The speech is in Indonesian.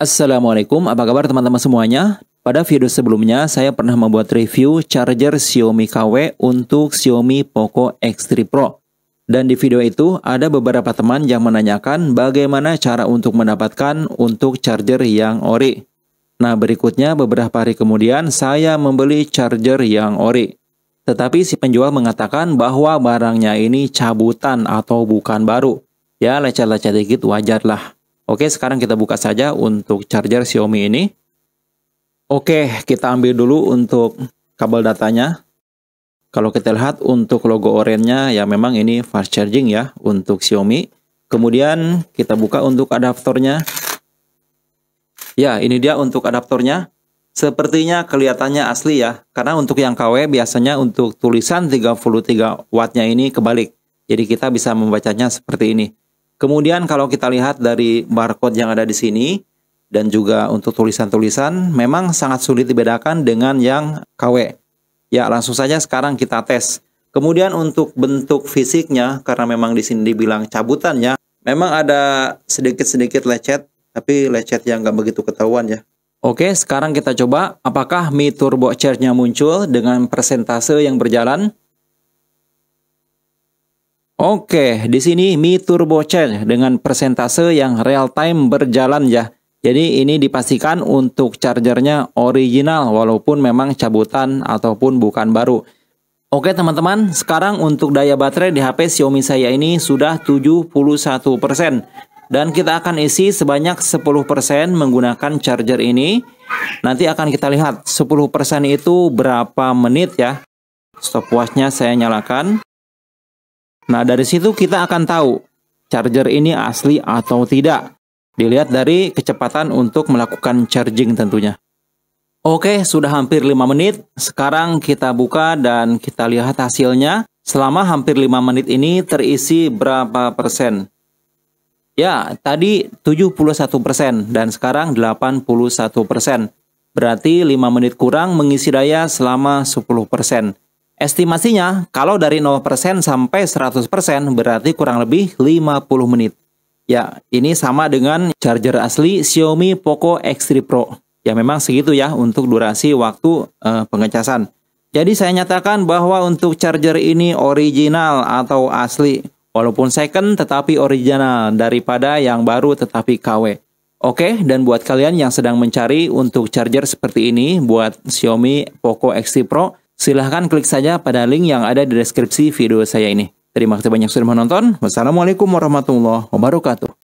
Assalamualaikum, apa kabar teman-teman semuanya? Pada video sebelumnya, saya pernah membuat review charger Xiaomi KW untuk Xiaomi Poco X3 Pro. Dan di video itu, ada beberapa teman yang menanyakan bagaimana cara untuk mendapatkan untuk charger yang ori. Nah, berikutnya beberapa hari kemudian, saya membeli charger yang ori. Tetapi si penjual mengatakan bahwa barangnya ini cabutan atau bukan baru. Ya, lecet-lecet dikit wajar lah. Oke, sekarang kita buka saja untuk charger Xiaomi ini. Oke, kita ambil dulu untuk kabel datanya. Kalau kita lihat untuk logo oranye ya memang ini fast charging ya untuk Xiaomi. Kemudian kita buka untuk adaptornya. Ya, ini dia untuk adaptornya. Sepertinya kelihatannya asli ya, karena untuk yang KW biasanya untuk tulisan 33 wattnya ini kebalik. Jadi kita bisa membacanya seperti ini. Kemudian kalau kita lihat dari barcode yang ada di sini dan juga untuk tulisan-tulisan memang sangat sulit dibedakan dengan yang KW. Ya, langsung saja sekarang kita tes. Kemudian untuk bentuk fisiknya karena memang di sini dibilang cabutan ya, memang ada sedikit-sedikit lecet tapi lecet yang nggak begitu ketahuan ya. Oke, sekarang kita coba apakah Mi Turbo Charge-nya muncul dengan persentase yang berjalan Oke, di sini Mi Turbo Change dengan persentase yang real time berjalan ya. Jadi ini dipastikan untuk chargernya original walaupun memang cabutan ataupun bukan baru. Oke teman-teman, sekarang untuk daya baterai di HP Xiaomi saya ini sudah 71%. Dan kita akan isi sebanyak 10% menggunakan charger ini. Nanti akan kita lihat 10% itu berapa menit ya. Stopwatchnya saya nyalakan. Nah, dari situ kita akan tahu charger ini asli atau tidak. Dilihat dari kecepatan untuk melakukan charging tentunya. Oke, sudah hampir 5 menit. Sekarang kita buka dan kita lihat hasilnya. Selama hampir 5 menit ini terisi berapa persen? Ya, tadi 71 persen dan sekarang 81 persen. Berarti 5 menit kurang mengisi daya selama 10 persen. Estimasinya, kalau dari 0% sampai 100% berarti kurang lebih 50 menit. Ya, ini sama dengan charger asli Xiaomi Poco X3 Pro. Ya, memang segitu ya untuk durasi waktu eh, pengecasan. Jadi saya nyatakan bahwa untuk charger ini original atau asli. Walaupun second tetapi original daripada yang baru tetapi KW. Oke, dan buat kalian yang sedang mencari untuk charger seperti ini buat Xiaomi Poco X3 Pro, Silahkan klik saja pada link yang ada di deskripsi video saya ini. Terima kasih banyak sudah menonton. Wassalamualaikum warahmatullahi wabarakatuh.